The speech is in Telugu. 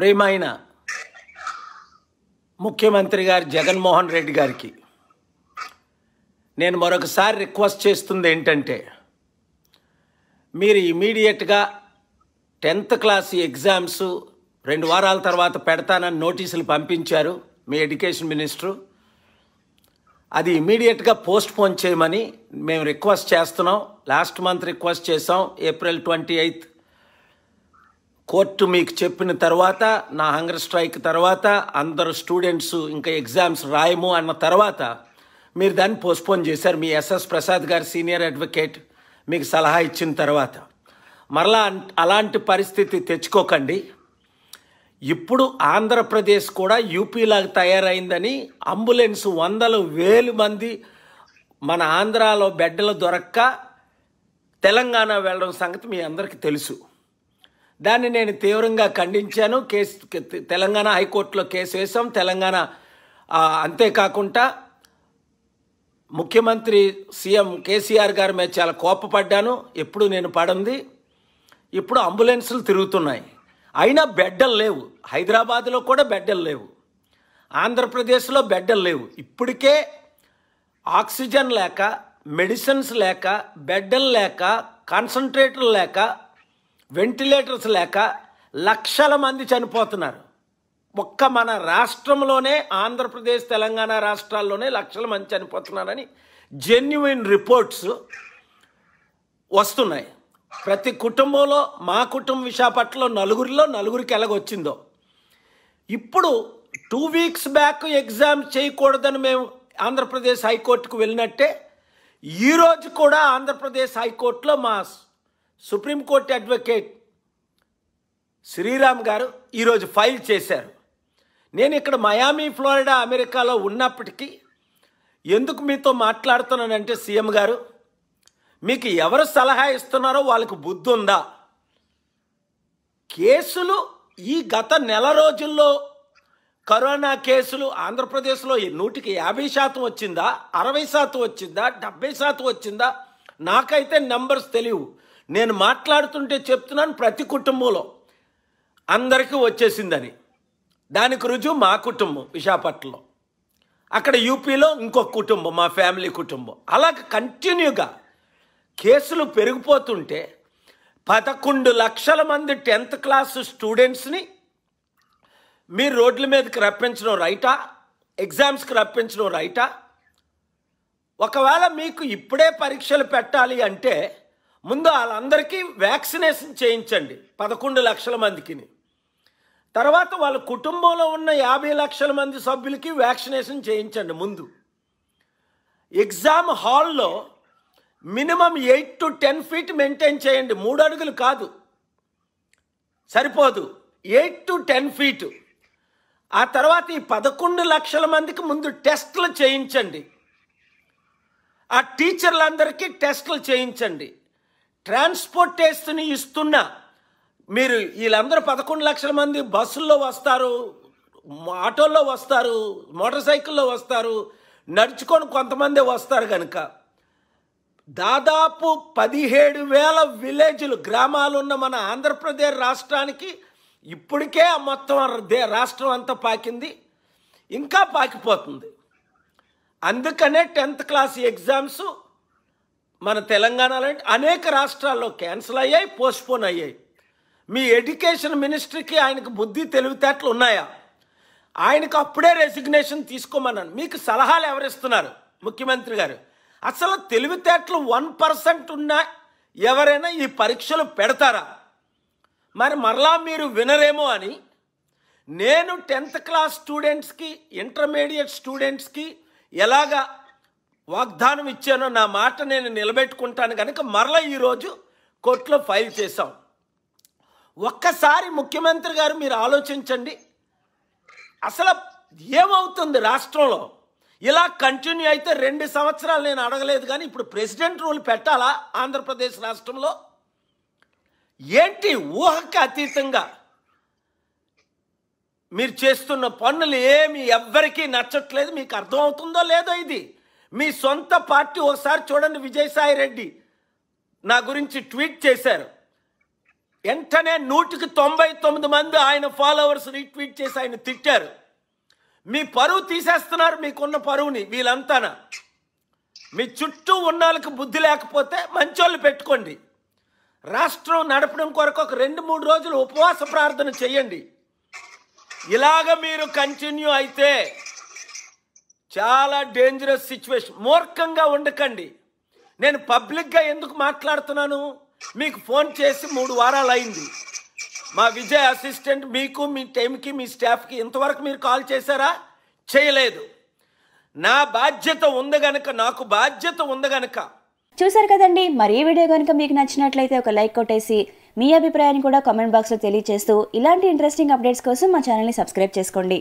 ప్రేమైన ముఖ్యమంత్రి గారు జగన్మోహన్ రెడ్డి గారికి నేను మరొకసారి రిక్వెస్ట్ చేస్తుంది ఏంటంటే మీరు ఇమీడియట్గా టెన్త్ క్లాస్ ఎగ్జామ్స్ రెండు వారాల తర్వాత పెడతానని నోటీసులు పంపించారు మీ ఎడ్యుకేషన్ మినిస్టరు అది ఇమీడియట్గా పోస్ట్ పోన్ చేయమని మేము రిక్వెస్ట్ చేస్తున్నాం లాస్ట్ మంత్ రిక్వెస్ట్ చేసాం ఏప్రిల్ ట్వంటీ ఎయిత్ కోర్టు మీకు చెప్పిన తర్వాత నా హంగర్ స్ట్రైక్ తర్వాత అందరు స్టూడెంట్స్ ఇంకా ఎగ్జామ్స్ రాయము అన్న తర్వాత మీరు దాన్ని పోస్ట్పోన్ చేశారు మీ ఎస్ఎస్ ప్రసాద్ గారు సీనియర్ అడ్వకేట్ మీకు సలహా ఇచ్చిన తర్వాత మరలా అలాంటి పరిస్థితి తెచ్చుకోకండి ఇప్పుడు ఆంధ్రప్రదేశ్ కూడా యూపీలాగా తయారైందని అంబులెన్స్ వందల వేలు మంది మన ఆంధ్రాలో బెడ్డలు దొరక్క తెలంగాణ వెళ్ళడం సంగతి మీ అందరికీ తెలుసు దాన్ని నేను తీవ్రంగా ఖండించాను కేసు తెలంగాణ హైకోర్టులో కేసు వేసాం తెలంగాణ అంతేకాకుండా ముఖ్యమంత్రి సీఎం కేసీఆర్ గారి మీద చాలా కోపపడ్డాను ఎప్పుడు నేను పడింది ఇప్పుడు అంబులెన్సులు తిరుగుతున్నాయి అయినా బెడ్డలు లేవు హైదరాబాద్లో కూడా బెడ్డలు లేవు ఆంధ్రప్రదేశ్లో బెడ్డలు లేవు ఇప్పటికే ఆక్సిజన్ లేక మెడిసిన్స్ లేక బెడ్డలు లేక కాన్సన్ట్రేటర్ లేక వెంటిలేటర్స్ లేక లక్షల మంది చనిపోతున్నారు ఒక్క మన రాష్ట్రంలోనే ఆంధ్రప్రదేశ్ తెలంగాణ రాష్ట్రాల్లోనే లక్షల మంది చనిపోతున్నారని జెన్యున్ రిపోర్ట్స్ వస్తున్నాయి ప్రతి కుటుంబంలో మా కుటుంబ విశాఖపట్నంలో నలుగురిలో నలుగురికి ఎలాగొచ్చిందో ఇప్పుడు టూ వీక్స్ బ్యాక్ ఎగ్జామ్ చేయకూడదని మేము ఆంధ్రప్రదేశ్ హైకోర్టుకు వెళ్ళినట్టే ఈరోజు కూడా ఆంధ్రప్రదేశ్ హైకోర్టులో మా సుప్రీంకోర్టు అడ్వకేట్ శ్రీరామ్ గారు ఈరోజు ఫైల్ చేశారు నేను ఇక్కడ మయామి ఫ్లోరిడా అమెరికాలో ఉన్నప్పటికీ ఎందుకు మీతో మాట్లాడుతున్నానంటే సీఎం గారు మీకు ఎవరు సలహా ఇస్తున్నారో వాళ్ళకు బుద్ధి ఉందా కేసులు ఈ గత నెల రోజుల్లో కరోనా కేసులు ఆంధ్రప్రదేశ్లో నూటికి యాభై శాతం వచ్చిందా అరవై శాతం వచ్చిందా డెబ్బై శాతం వచ్చిందా నాకైతే నెంబర్స్ తెలియవు నేను మాట్లాడుతుంటే చెప్తున్నాను ప్రతి కుటుంబంలో అందరికీ వచ్చేసిందని దానికి రుజువు మా కుటుంబం విశాఖపట్నంలో అక్కడ యూపీలో ఇంకొక కుటుంబం మా ఫ్యామిలీ కుటుంబం అలా కంటిన్యూగా కేసులు పెరిగిపోతుంటే పదకొండు లక్షల మంది టెన్త్ క్లాస్ స్టూడెంట్స్ని మీరు రోడ్ల మీదకి రప్పించడం రైటా ఎగ్జామ్స్కి రప్పించడం రైటా ఒకవేళ మీకు ఇప్పుడే పరీక్షలు పెట్టాలి అంటే ముందు వాళ్ళందరికీ వ్యాక్సినేషన్ చేయించండి పదకొండు లక్షల మందికి తర్వాత వాళ్ళ కుటుంబంలో ఉన్న యాభై లక్షల మంది సభ్యులకి వ్యాక్సినేషన్ చేయించండి ముందు ఎగ్జామ్ హాల్లో minimum eight to ten feet maintain చేయండి మూడు అడుగులు కాదు సరిపోదు ఎయిట్ టు టెన్ ఫీట్ ఆ తర్వాత ఈ పదకొండు లక్షల మందికి ముందు టెస్టులు చేయించండి ఆ టీచర్లందరికీ టెస్టులు చేయించండి ట్రాన్స్పోర్టేషన్ ఇస్తున్న మీరు వీళ్ళందరూ పదకొండు లక్షల మంది బస్సుల్లో వస్తారు ఆటోల్లో వస్తారు మోటార్ సైకిల్లో వస్తారు నడుచుకొని కొంతమంది వస్తారు కనుక దాదాపు పదిహేడు వేల విలేజ్లు గ్రామాలు ఉన్న మన ఆంధ్రప్రదేశ్ రాష్ట్రానికి ఇప్పటికే మొత్తం రాష్ట్రం అంతా పాకింది ఇంకా పాకిపోతుంది అందుకనే టెన్త్ క్లాస్ ఎగ్జామ్స్ మన తెలంగాణలో అనేక రాష్ట్రాల్లో క్యాన్సిల్ అయ్యాయి పోస్ట్పోన్ అయ్యాయి మీ ఎడ్యుకేషన్ మినిస్ట్రీకి ఆయనకు బుద్ధి తెలివితేటలు ఉన్నాయా ఆయనకు అప్పుడే రెసిగ్నేషన్ తీసుకోమన్నాను మీకు సలహాలు ఎవరిస్తున్నారు ముఖ్యమంత్రి గారు అసలు తెలివితేటలు వన్ పర్సెంట్ ఉన్నా ఎవరైనా ఈ పరీక్షలు పెడతారా మరి మరలా మీరు వినరేమో అని నేను టెన్త్ క్లాస్ స్టూడెంట్స్కి ఇంటర్మీడియట్ స్టూడెంట్స్కి ఎలాగా వాగ్దానం ఇచ్చానో నా మాట నేను నిలబెట్టుకుంటాను కనుక మరలా ఈరోజు కోర్టులో ఫైల్ చేశాం ఒక్కసారి ముఖ్యమంత్రి గారు మీరు ఆలోచించండి అసలు ఏమవుతుంది రాష్ట్రంలో ఇలా కంటిన్యూ అయితే రెండు సంవత్సరాలు నేను అడగలేదు కానీ ఇప్పుడు ప్రెసిడెంట్ రూల్ పెట్టాలా ఆంధ్రప్రదేశ్ రాష్ట్రంలో ఏంటి ఊహకి అతీతంగా మీరు చేస్తున్న పనులు ఏమి ఎవ్వరికీ నచ్చట్లేదు మీకు అర్థమవుతుందో లేదో ఇది మీ సొంత పార్టీ ఒకసారి చూడండి విజయసాయి రెడ్డి నా గురించి ట్వీట్ చేశారు వెంటనే నూటికి తొంభై తొమ్మిది మంది ఆయన ఫాలోవర్స్ రీట్వీట్ చేసి ఆయన తిట్టారు మీ పరువు తీసేస్తున్నారు మీకున్న పరువుని వీళ్ళంతానా మీ చుట్టూ ఉన్న వాళ్ళకి బుద్ధి లేకపోతే మంచోళ్ళు పెట్టుకోండి రాష్ట్రం నడపడం కొరకు ఒక రెండు మూడు రోజులు ఉపవాస ప్రార్థన చేయండి ఇలాగ మీరు కంటిన్యూ అయితే చాలా డేంజరస్ సిచ్యువేషన్ మూర్ఖంగా ఉండకండి నేను పబ్లిక్గా ఎందుకు మాట్లాడుతున్నాను మీకు ఫోన్ చేసి మూడు వారాలు అయింది మా విజయ్ అసిస్టెంట్ మీకు మీ టైంకి మీ స్టాఫ్కి ఇంతవరకు మీరు కాల్ చేశారా చేయలేదు నా బాధ్యత ఉంది గనక నాకు బాధ్యత ఉంది గనక చూసారు కదండి మరి ఈ వీడియో కనుక మీకు నచ్చినట్లయితే ఒక లైక్ కొట్టేసి మీ అభిప్రాయాన్ని కూడా కామెంట్ బాక్స్లో తెలియజేస్తూ ఇలాంటి ఇంట్రెస్టింగ్ అప్డేట్స్ కోసం మా ఛానల్ని సబ్స్క్రైబ్ చేసుకోండి